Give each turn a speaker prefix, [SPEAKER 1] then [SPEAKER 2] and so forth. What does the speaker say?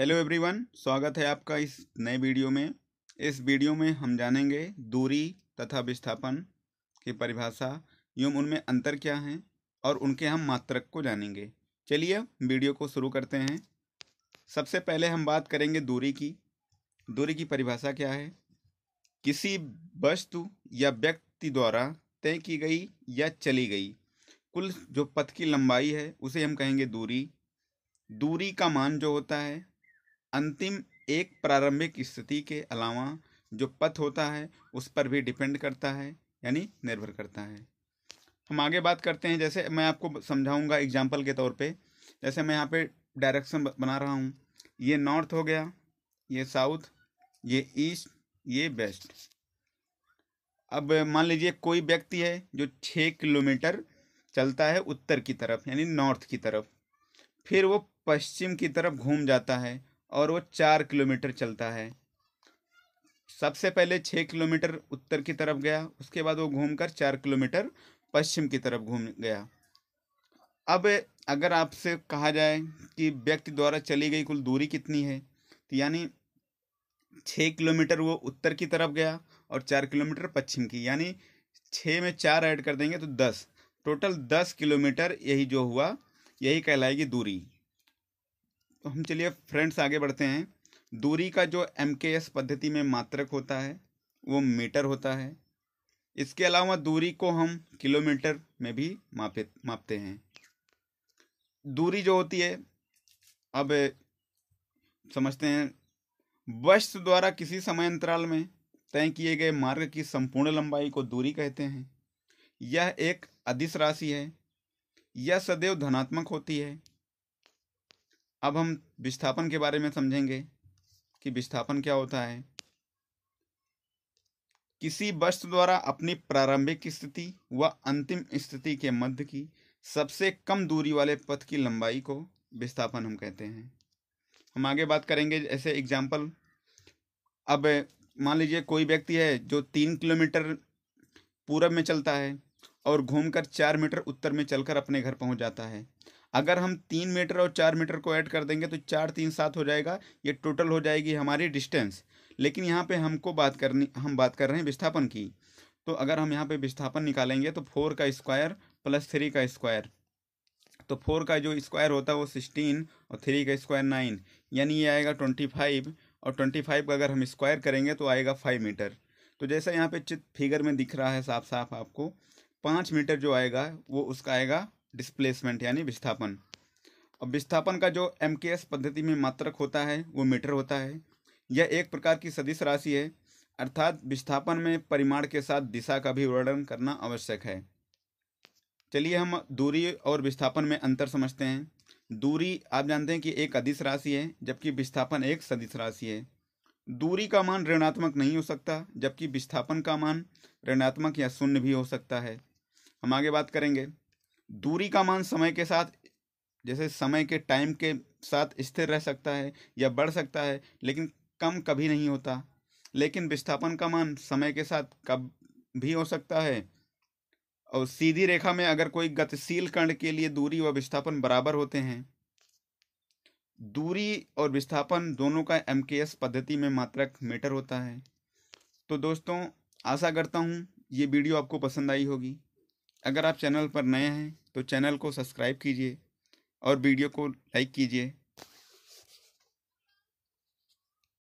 [SPEAKER 1] hello everyone स्वागत है आपका इस नए वीडियो में इस वीडियो में हम जानेंगे दूरी तथा विस्थापन की परिभाषा एवं उनमें अंतर क्या हैं और उनके हम मात्रक को जानेंगे चलिए वीडियो को शुरू करते हैं सबसे पहले हम बात करेंगे दूरी की दूरी की परिभाषा क्या है किसी वस्तु या व्यक्ति द्वारा तय की गई या चली गई कुल जो पथ की लंबाई है उसे हम कहेंगे दूरी दूरी का मान जो होता है अंतिम एक प्रारंभिक स्थिति के अलावा जो पथ होता है उस पर भी डिपेंड करता है यानी निर्भर करता है हम आगे बात करते हैं जैसे मैं आपको समझाऊंगा एग्जाम्पल के तौर पे जैसे मैं यहाँ पे डायरेक्शन बना रहा हूँ ये नॉर्थ हो गया ये साउथ ये ईस्ट ये वेस्ट अब मान लीजिए कोई व्यक्ति है जो छः किलोमीटर चलता है उत्तर की तरफ यानी नॉर्थ की तरफ फिर वो पश्चिम की तरफ घूम जाता है और वो चार किलोमीटर चलता है सबसे पहले छः किलोमीटर उत्तर की तरफ गया उसके बाद वो घूमकर चार किलोमीटर पश्चिम की तरफ घूम गया अब अगर आपसे कहा जाए कि व्यक्ति द्वारा चली गई कुल दूरी कितनी है तो यानी छः किलोमीटर वो उत्तर की तरफ गया और चार किलोमीटर पश्चिम की यानी छः में चार ऐड कर देंगे तो दस टोटल दस किलोमीटर यही जो हुआ यही कहलाएगी दूरी तो हम चलिए फ्रेंड्स आगे बढ़ते हैं दूरी का जो एम के एस पद्धति में मात्रक होता है वो मीटर होता है इसके अलावा दूरी को हम किलोमीटर में भी मापे मापते हैं दूरी जो होती है अब समझते हैं वस्त्र द्वारा किसी समय अंतराल में तय किए गए मार्ग की संपूर्ण लंबाई को दूरी कहते हैं यह एक अधिस राशि है यह सदैव धनात्मक होती है अब हम विस्थापन के बारे में समझेंगे कि विस्थापन क्या होता है किसी वस्तु द्वारा अपनी प्रारंभिक स्थिति व अंतिम स्थिति के मध्य की सबसे कम दूरी वाले पथ की लंबाई को विस्थापन हम कहते हैं हम आगे बात करेंगे ऐसे एग्जाम्पल अब मान लीजिए कोई व्यक्ति है जो तीन किलोमीटर पूरब में चलता है और घूमकर चार मीटर उत्तर में चलकर अपने घर पहुंच जाता है अगर हम तीन मीटर और चार मीटर को ऐड कर देंगे तो चार तीन सात हो जाएगा ये टोटल हो जाएगी हमारी डिस्टेंस लेकिन यहाँ पे हमको बात करनी हम बात कर रहे हैं विस्थापन की तो अगर हम यहाँ पे विस्थापन निकालेंगे तो फोर का स्क्वायर प्लस थ्री का स्क्वायर तो फोर का जो स्क्वायर होता है वो सिक्सटीन और थ्री का स्क्वायर नाइन यानी ये आएगा ट्वेंटी फाइव और ट्वेंटी फाइव का अगर हम स्क्वायर करेंगे तो आएगा फाइव मीटर तो जैसा यहाँ पे चित फिगर में दिख रहा है साफ साफ आपको पाँच मीटर जो आएगा वो उसका आएगा डिस्प्लेसमेंट यानी विस्थापन अब विस्थापन का जो एम पद्धति में मात्रक होता है वो मीटर होता है यह एक प्रकार की सदिश राशि है अर्थात विस्थापन में परिमाण के साथ दिशा का भी वर्णन करना आवश्यक है चलिए हम दूरी और विस्थापन में अंतर समझते हैं दूरी आप जानते हैं कि एक अदिश राशि है जबकि विस्थापन एक सदिश राशि है दूरी का मान ऋणात्मक नहीं हो सकता जबकि विस्थापन का मान ऋणात्मक या शून्य भी हो सकता है हम आगे बात करेंगे दूरी का मान समय के साथ जैसे समय के टाइम के साथ स्थिर रह सकता है या बढ़ सकता है लेकिन कम कभी नहीं होता लेकिन विस्थापन का मान समय के साथ कब भी हो सकता है और सीधी रेखा में अगर कोई गतिशील कण के लिए दूरी व विस्थापन बराबर होते हैं दूरी और विस्थापन दोनों का एम पद्धति में मात्रक मीटर होता है तो दोस्तों आशा करता हूँ ये वीडियो आपको पसंद आई होगी अगर आप चैनल पर नए हैं तो चैनल को सब्सक्राइब कीजिए और वीडियो को लाइक कीजिए